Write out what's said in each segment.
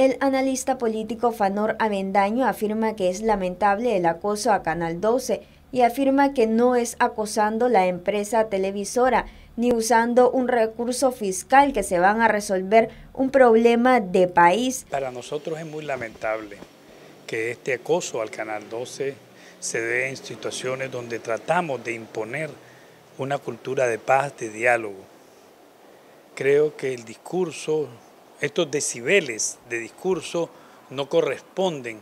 El analista político Fanor Avendaño afirma que es lamentable el acoso a Canal 12 y afirma que no es acosando la empresa televisora ni usando un recurso fiscal que se van a resolver un problema de país. Para nosotros es muy lamentable que este acoso al Canal 12 se dé en situaciones donde tratamos de imponer una cultura de paz, de diálogo. Creo que el discurso estos decibeles de discurso no corresponden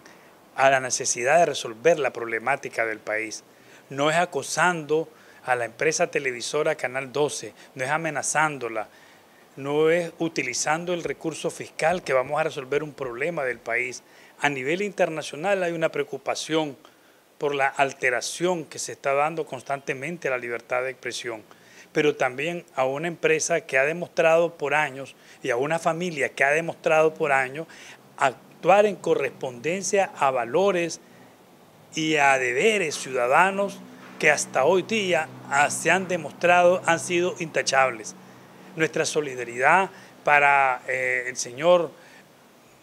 a la necesidad de resolver la problemática del país. No es acosando a la empresa televisora Canal 12, no es amenazándola, no es utilizando el recurso fiscal que vamos a resolver un problema del país. A nivel internacional hay una preocupación por la alteración que se está dando constantemente a la libertad de expresión pero también a una empresa que ha demostrado por años y a una familia que ha demostrado por años actuar en correspondencia a valores y a deberes ciudadanos que hasta hoy día se han demostrado, han sido intachables. Nuestra solidaridad para eh, el señor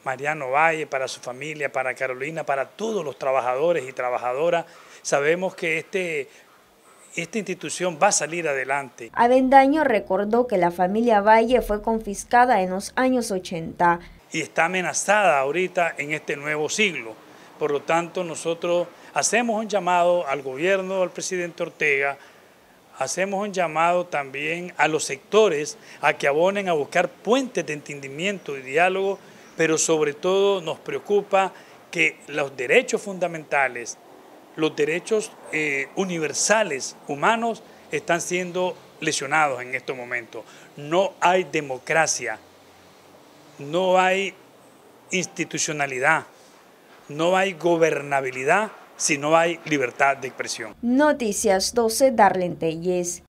Mariano Valle, para su familia, para Carolina, para todos los trabajadores y trabajadoras. Sabemos que este esta institución va a salir adelante. Avendaño recordó que la familia Valle fue confiscada en los años 80. Y está amenazada ahorita en este nuevo siglo. Por lo tanto, nosotros hacemos un llamado al gobierno, al presidente Ortega, hacemos un llamado también a los sectores a que abonen a buscar puentes de entendimiento y diálogo, pero sobre todo nos preocupa que los derechos fundamentales los derechos eh, universales humanos están siendo lesionados en estos momentos. No hay democracia, no hay institucionalidad, no hay gobernabilidad si no hay libertad de expresión. Noticias 12, Darlene